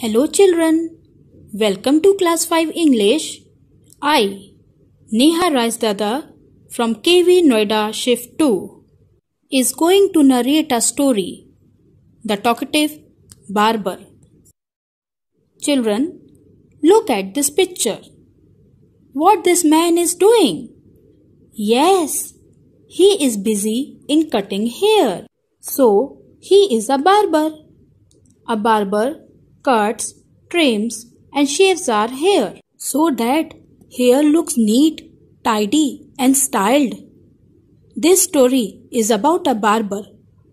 Hello children. Welcome to class 5 English. I Neha Rajdada, from KV Noida Shift 2 is going to narrate a story The Talkative Barber. Children, look at this picture. What this man is doing? Yes, he is busy in cutting hair. So, he is a barber. A barber cuts, trims and shaves our hair so that hair looks neat, tidy and styled. This story is about a barber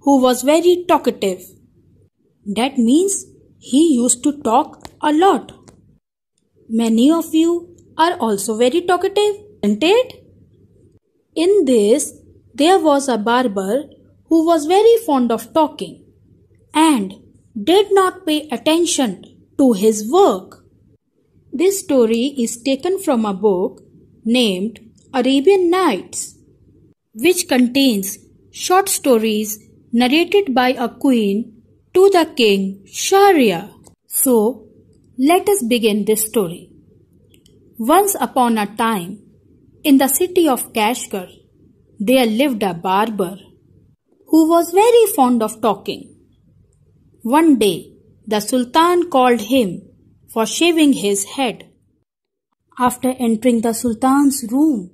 who was very talkative. That means he used to talk a lot. Many of you are also very talkative, isn't it? In this, there was a barber who was very fond of talking and did not pay attention to his work. This story is taken from a book named Arabian Nights, which contains short stories narrated by a queen to the king Sharia. So, let us begin this story. Once upon a time, in the city of Kashgar, there lived a barber who was very fond of talking. One day, the Sultan called him for shaving his head. After entering the Sultan's room,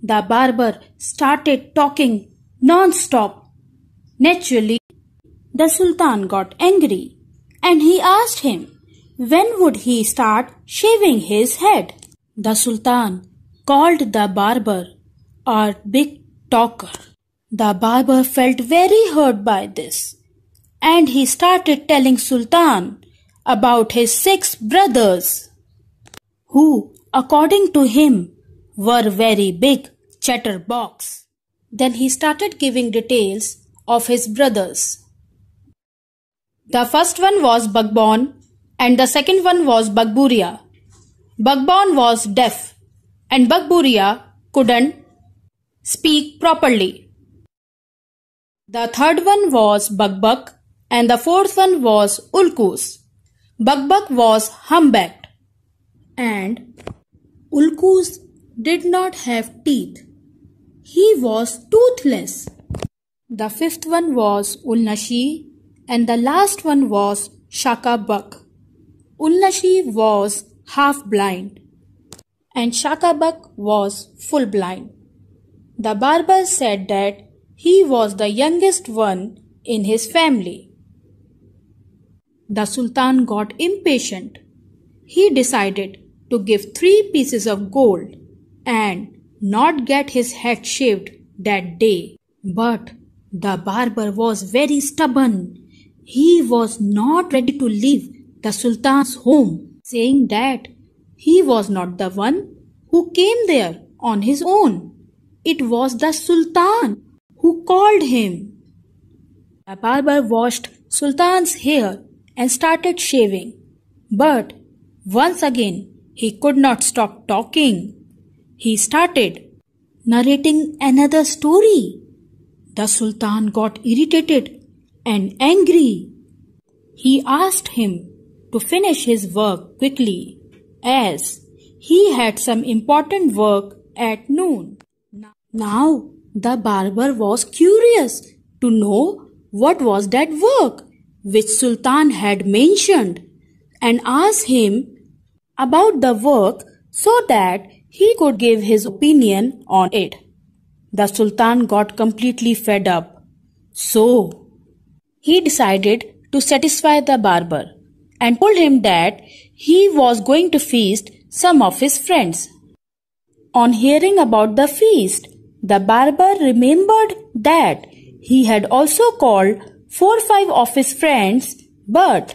the barber started talking non-stop. Naturally, the Sultan got angry and he asked him when would he start shaving his head. The Sultan called the barber a big talker. The barber felt very hurt by this and he started telling Sultan about his six brothers, who, according to him, were very big chatterbox. Then he started giving details of his brothers. The first one was Bagbon and the second one was Bagburia. Bagbon was deaf and Bagburia couldn't speak properly. The third one was Bagbak and the fourth one was Ulkus. Bugbug was humpbacked and Ulkus did not have teeth. He was toothless. The fifth one was Ulnashi and the last one was Shaka Buck. Ulnashi was half blind and Shaka Buck was full blind. The barber said that he was the youngest one in his family. The Sultan got impatient. He decided to give three pieces of gold and not get his head shaved that day. But the barber was very stubborn. He was not ready to leave the Sultan's home, saying that he was not the one who came there on his own. It was the Sultan who called him. The barber washed Sultan's hair and started shaving. But once again, he could not stop talking. He started narrating another story. The Sultan got irritated and angry. He asked him to finish his work quickly as he had some important work at noon. Now the barber was curious to know what was that work which Sultan had mentioned and asked him about the work so that he could give his opinion on it. The Sultan got completely fed up. So, he decided to satisfy the barber and told him that he was going to feast some of his friends. On hearing about the feast, the barber remembered that he had also called four five of his friends, but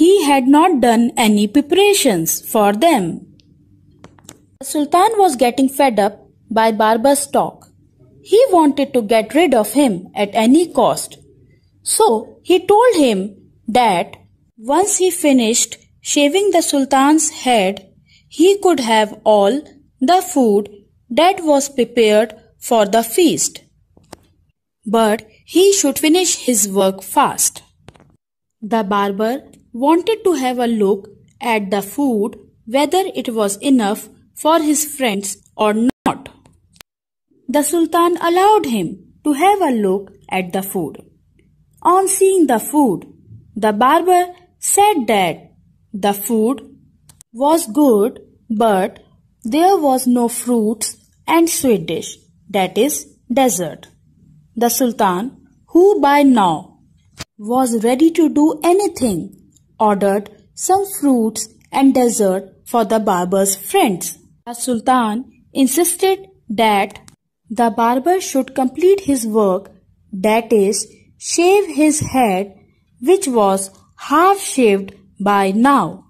he had not done any preparations for them. The Sultan was getting fed up by Barba's talk. He wanted to get rid of him at any cost. So he told him that once he finished shaving the Sultan's head, he could have all the food that was prepared for the feast but he should finish his work fast. The barber wanted to have a look at the food whether it was enough for his friends or not. The Sultan allowed him to have a look at the food. On seeing the food, the barber said that the food was good but there was no fruits and sweet dish that is dessert. The Sultan, who by now was ready to do anything, ordered some fruits and dessert for the barber's friends. The Sultan insisted that the barber should complete his work, that is, shave his head, which was half shaved by now.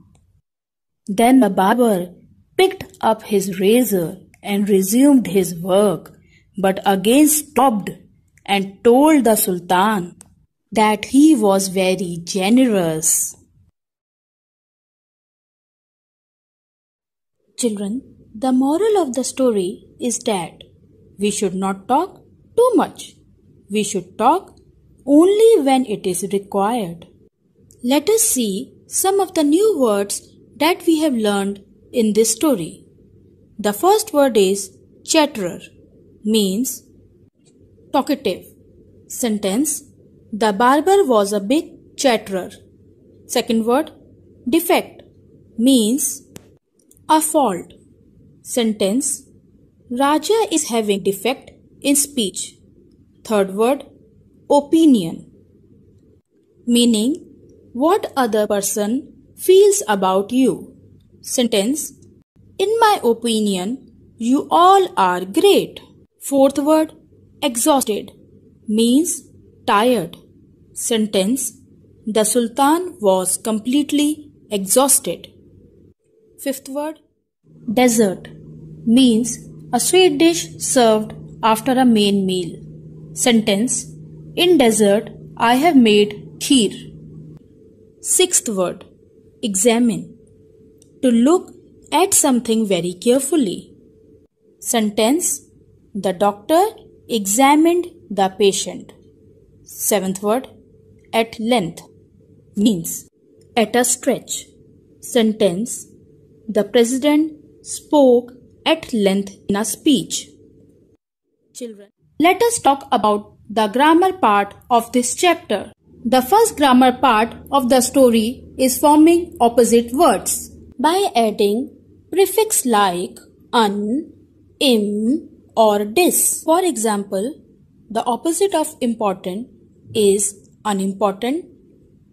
Then the barber picked up his razor and resumed his work, but again stopped and told the Sultan that he was very generous. Children, the moral of the story is that we should not talk too much. We should talk only when it is required. Let us see some of the new words that we have learned in this story. The first word is chatterer, means Talkative. Sentence The barber was a big chatterer. Second word Defect means a fault. Sentence Raja is having defect in speech. Third word Opinion. Meaning what other person feels about you. Sentence In my opinion, you all are great. Fourth word exhausted means tired. Sentence The Sultan was completely exhausted. Fifth word Dessert means a sweet dish served after a main meal. Sentence In dessert, I have made kheer. Sixth word Examine to look at something very carefully. Sentence The doctor examined the patient. Seventh word, at length means at a stretch. Sentence, the president spoke at length in a speech. Children, let us talk about the grammar part of this chapter. The first grammar part of the story is forming opposite words by adding prefix like un, im, or dis. For example, the opposite of important is unimportant,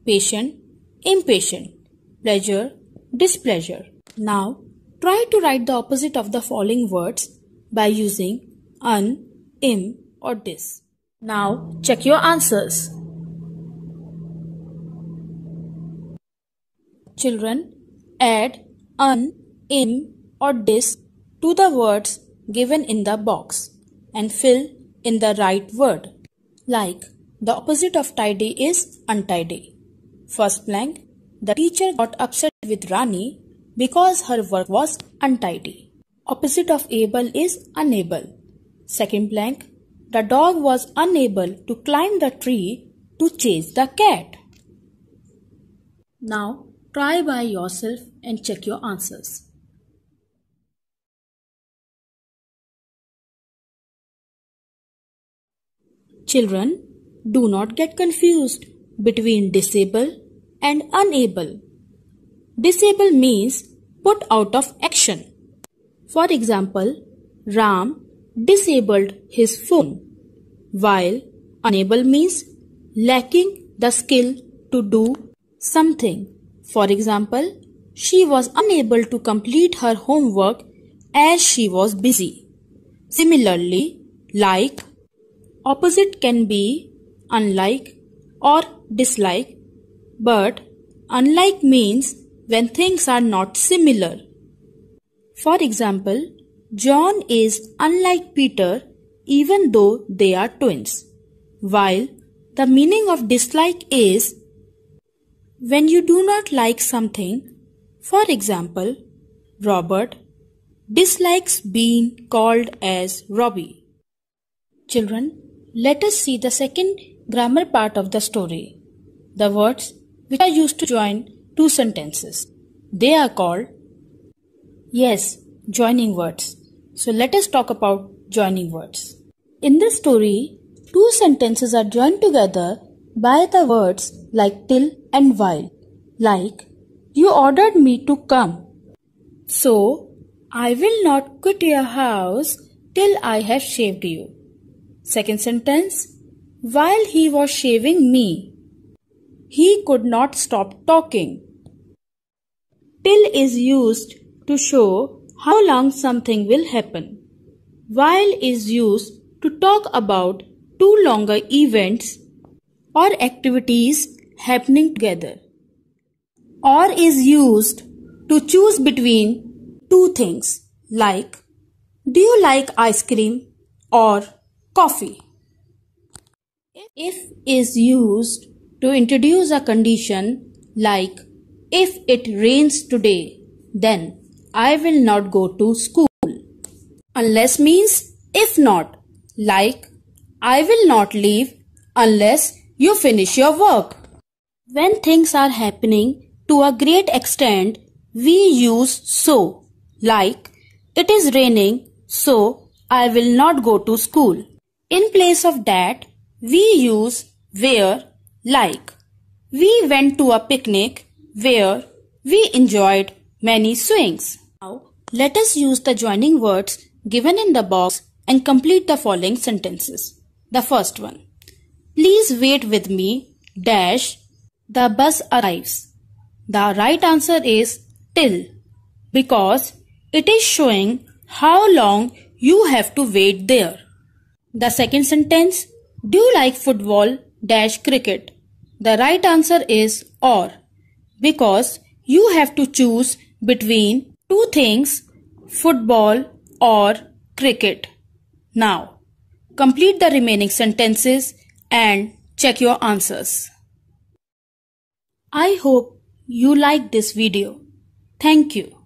patient, impatient, pleasure, displeasure. Now, try to write the opposite of the following words by using un, im or dis. Now, check your answers. Children, add un, im or dis to the words given in the box and fill in the right word. Like the opposite of tidy is untidy. First blank, the teacher got upset with Rani because her work was untidy. Opposite of able is unable. Second blank, the dog was unable to climb the tree to chase the cat. Now try by yourself and check your answers. Children, do not get confused between disable and unable. Disable means put out of action. For example, Ram disabled his phone, while unable means lacking the skill to do something. For example, she was unable to complete her homework as she was busy. Similarly, like Opposite can be unlike or dislike, but unlike means when things are not similar. For example, John is unlike Peter even though they are twins. While the meaning of dislike is when you do not like something, for example, Robert dislikes being called as Robbie. Children, let us see the second grammar part of the story. The words which are used to join two sentences. They are called Yes, joining words. So let us talk about joining words. In this story, two sentences are joined together by the words like till and while. Like, you ordered me to come. So, I will not quit your house till I have shaved you. Second sentence While he was shaving me, he could not stop talking. Till is used to show how long something will happen. While is used to talk about two longer events or activities happening together. Or is used to choose between two things like do you like ice cream or coffee. If is used to introduce a condition like if it rains today, then I will not go to school. Unless means if not, like I will not leave unless you finish your work. When things are happening to a great extent, we use so, like it is raining, so I will not go to school. In place of that, we use where like. We went to a picnic where we enjoyed many swings. Now, let us use the joining words given in the box and complete the following sentences. The first one. Please wait with me dash the bus arrives. The right answer is till because it is showing how long you have to wait there. The second sentence, do you like football dash cricket? The right answer is or because you have to choose between two things football or cricket. Now, complete the remaining sentences and check your answers. I hope you like this video. Thank you.